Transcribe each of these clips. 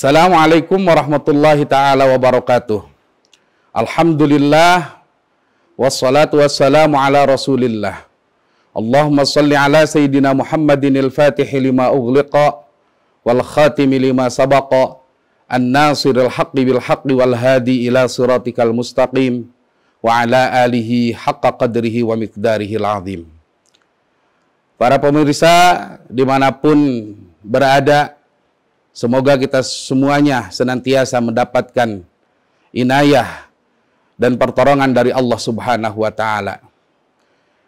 Assalamualaikum warahmatullahi taala wabarakatuh. Alhamdulillah wassalatu wassalamu ala Rasulillah. Allahumma salli ala sayyidina Muhammadin al-Fatih lima ughliqa wal khatimi lima sabaqa an-nasir al-haqqi bil haqqi wal hadi ila siratikal mustaqim wa ala alihi haqqa qadrihi wa miqdarihi al-azim. Para pemirsa dimanapun berada Semoga kita semuanya senantiasa mendapatkan inayah dan pertolongan dari Allah Subhanahu wa taala.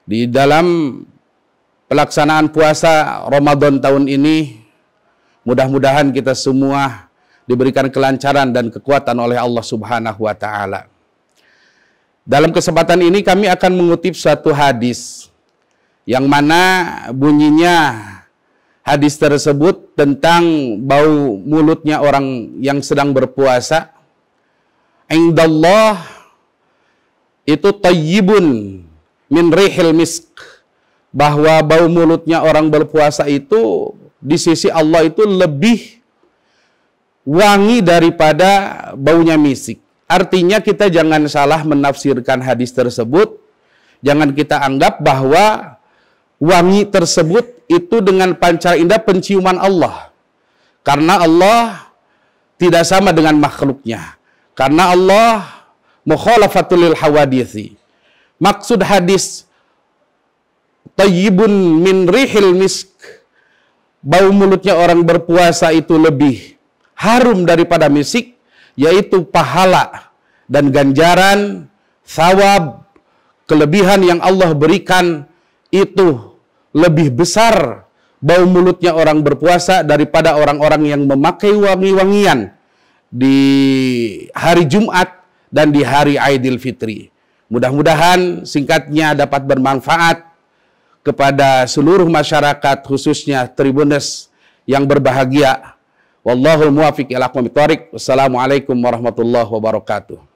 Di dalam pelaksanaan puasa Ramadan tahun ini mudah-mudahan kita semua diberikan kelancaran dan kekuatan oleh Allah Subhanahu wa taala. Dalam kesempatan ini kami akan mengutip suatu hadis yang mana bunyinya hadis tersebut tentang bau mulutnya orang yang sedang berpuasa. Indallah itu tayyibun min rihil misk. Bahwa bau mulutnya orang berpuasa itu di sisi Allah itu lebih wangi daripada baunya misik. Artinya kita jangan salah menafsirkan hadis tersebut. Jangan kita anggap bahwa wangi tersebut itu dengan pancar indah penciuman Allah. Karena Allah tidak sama dengan makhluknya. Karena Allah mukhalafatulil hawadithi. Maksud hadis tayyibun min rihil misk. Bau mulutnya orang berpuasa itu lebih harum daripada misik, yaitu pahala dan ganjaran, sawab kelebihan yang Allah berikan itu lebih besar bau mulutnya orang berpuasa daripada orang-orang yang memakai wangi-wangian di hari Jumat dan di hari Aidil Fitri. Mudah-mudahan singkatnya dapat bermanfaat kepada seluruh masyarakat khususnya Tribunes yang berbahagia. Wallahul muwafiq ila Wassalamualaikum warahmatullahi wabarakatuh.